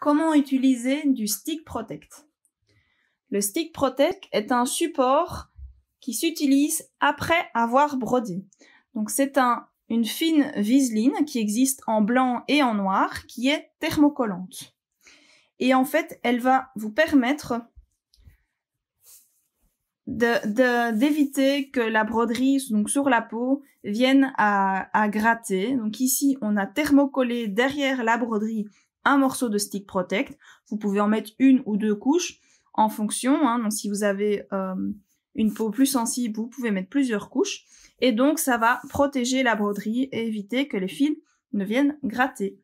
Comment utiliser du Stick Protect Le Stick Protect est un support qui s'utilise après avoir brodé. Donc c'est une fine viseline qui existe en blanc et en noir qui est thermocollante. Et en fait, elle va vous permettre d'éviter que la broderie donc sur la peau vienne à, à gratter. Donc ici, on a thermocollé derrière la broderie un morceau de stick protect. Vous pouvez en mettre une ou deux couches en fonction. Hein. Donc si vous avez euh, une peau plus sensible, vous pouvez mettre plusieurs couches. Et donc ça va protéger la broderie et éviter que les fils ne viennent gratter.